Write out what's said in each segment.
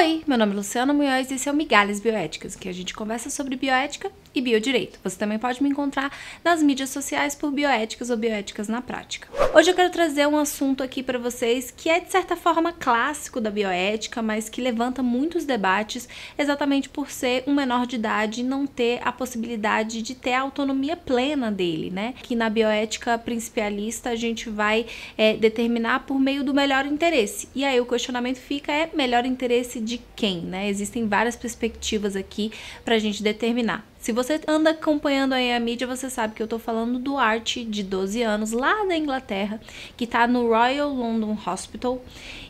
Oi, meu nome é Luciana Munhoz e esse é o Migalhas Bioéticas, que a gente conversa sobre bioética e biodireito. Você também pode me encontrar nas mídias sociais por Bioéticas ou Bioéticas na Prática. Hoje eu quero trazer um assunto aqui para vocês que é de certa forma clássico da bioética, mas que levanta muitos debates exatamente por ser um menor de idade e não ter a possibilidade de ter a autonomia plena dele, né? Que na bioética principalista a gente vai é, determinar por meio do melhor interesse. E aí o questionamento fica é melhor interesse de quem, né? Existem várias perspectivas aqui para a gente determinar. Se você anda acompanhando aí a mídia, você sabe que eu tô falando do Art, de 12 anos, lá da Inglaterra, que tá no Royal London Hospital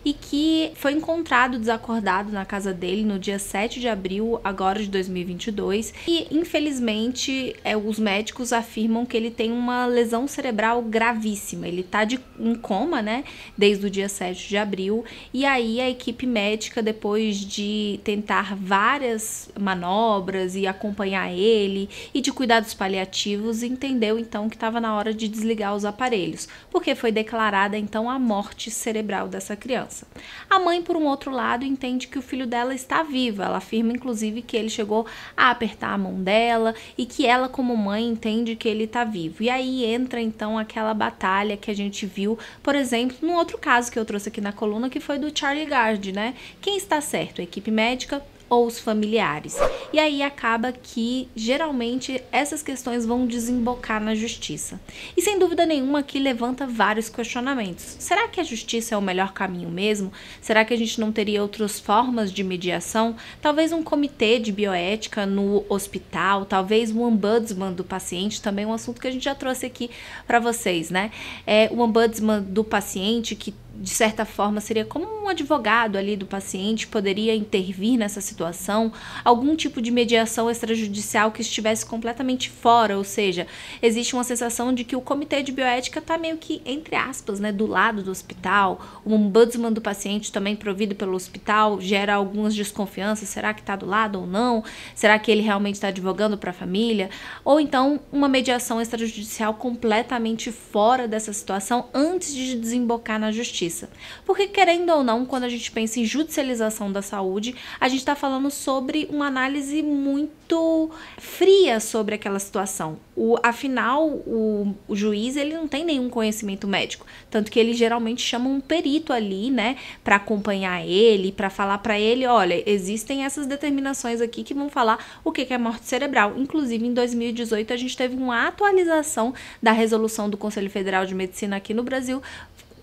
e que foi encontrado desacordado na casa dele no dia 7 de abril, agora de 2022. E infelizmente, é, os médicos afirmam que ele tem uma lesão cerebral gravíssima. Ele tá de, em coma, né, desde o dia 7 de abril. E aí a equipe médica, depois de tentar várias manobras e acompanhar ele e de cuidados paliativos, entendeu então que estava na hora de desligar os aparelhos, porque foi declarada então a morte cerebral dessa criança. A mãe, por um outro lado, entende que o filho dela está vivo. Ela afirma inclusive que ele chegou a apertar a mão dela e que ela como mãe entende que ele está vivo. E aí entra então aquela batalha que a gente viu, por exemplo, num outro caso que eu trouxe aqui na coluna, que foi do Charlie Gard, né? Quem está certo, a equipe médica ou os familiares. E aí acaba que geralmente essas questões vão desembocar na justiça. E sem dúvida nenhuma que levanta vários questionamentos. Será que a justiça é o melhor caminho mesmo? Será que a gente não teria outras formas de mediação? Talvez um comitê de bioética no hospital, talvez um ombudsman do paciente, também é um assunto que a gente já trouxe aqui para vocês, né? É o ombudsman do paciente que de certa forma, seria como um advogado ali do paciente, poderia intervir nessa situação, algum tipo de mediação extrajudicial que estivesse completamente fora, ou seja, existe uma sensação de que o comitê de bioética está meio que, entre aspas, né, do lado do hospital, o ombudsman do paciente também provido pelo hospital, gera algumas desconfianças, será que está do lado ou não? Será que ele realmente está advogando para a família? Ou então, uma mediação extrajudicial completamente fora dessa situação antes de desembocar na justiça justiça. Porque, querendo ou não, quando a gente pensa em judicialização da saúde, a gente está falando sobre uma análise muito fria sobre aquela situação. O, afinal, o, o juiz ele não tem nenhum conhecimento médico. Tanto que ele geralmente chama um perito ali, né, para acompanhar ele, para falar para ele: olha, existem essas determinações aqui que vão falar o que, que é morte cerebral. Inclusive, em 2018, a gente teve uma atualização da resolução do Conselho Federal de Medicina aqui no Brasil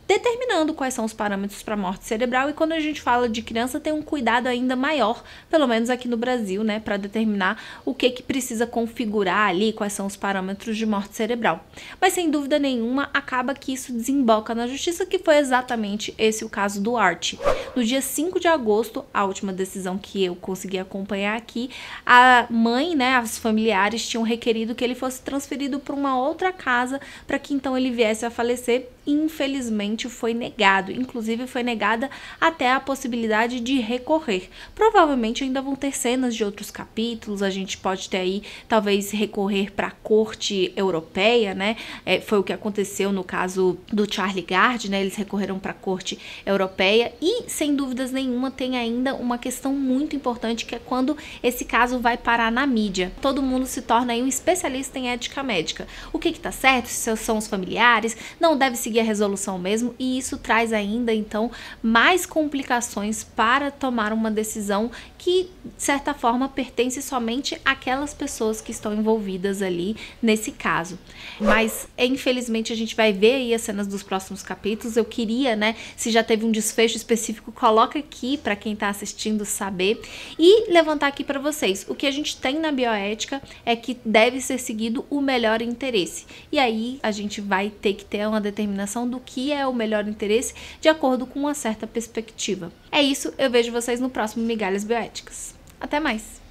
determinando quais são os parâmetros para morte cerebral. E quando a gente fala de criança, tem um cuidado ainda maior, pelo menos aqui no Brasil, né, para determinar o que que precisa configurar ali, quais são os parâmetros de morte cerebral. Mas sem dúvida nenhuma, acaba que isso desemboca na justiça, que foi exatamente esse o caso do Art. No dia 5 de agosto, a última decisão que eu consegui acompanhar aqui, a mãe, né, as familiares tinham requerido que ele fosse transferido para uma outra casa para que então ele viesse a falecer infelizmente foi negado. Inclusive foi negada até a possibilidade de recorrer. Provavelmente ainda vão ter cenas de outros capítulos. A gente pode ter aí talvez recorrer para a corte europeia, né? É, foi o que aconteceu no caso do Charlie Gard, né? Eles recorreram para a corte europeia e sem dúvidas nenhuma tem ainda uma questão muito importante que é quando esse caso vai parar na mídia. Todo mundo se torna um especialista em ética médica. O que está certo? Se são os familiares? Não deve seguir conseguir a resolução mesmo, e isso traz ainda então mais complicações para tomar uma decisão que, de certa forma, pertence somente àquelas pessoas que estão envolvidas ali nesse caso. Mas, infelizmente, a gente vai ver aí as cenas dos próximos capítulos. Eu queria, né, se já teve um desfecho específico, coloca aqui para quem está assistindo saber e levantar aqui para vocês. O que a gente tem na bioética é que deve ser seguido o melhor interesse. E aí a gente vai ter que ter uma determinação determinação do que é o melhor interesse de acordo com uma certa perspectiva. É isso, eu vejo vocês no próximo Migalhas Bioéticas. Até mais!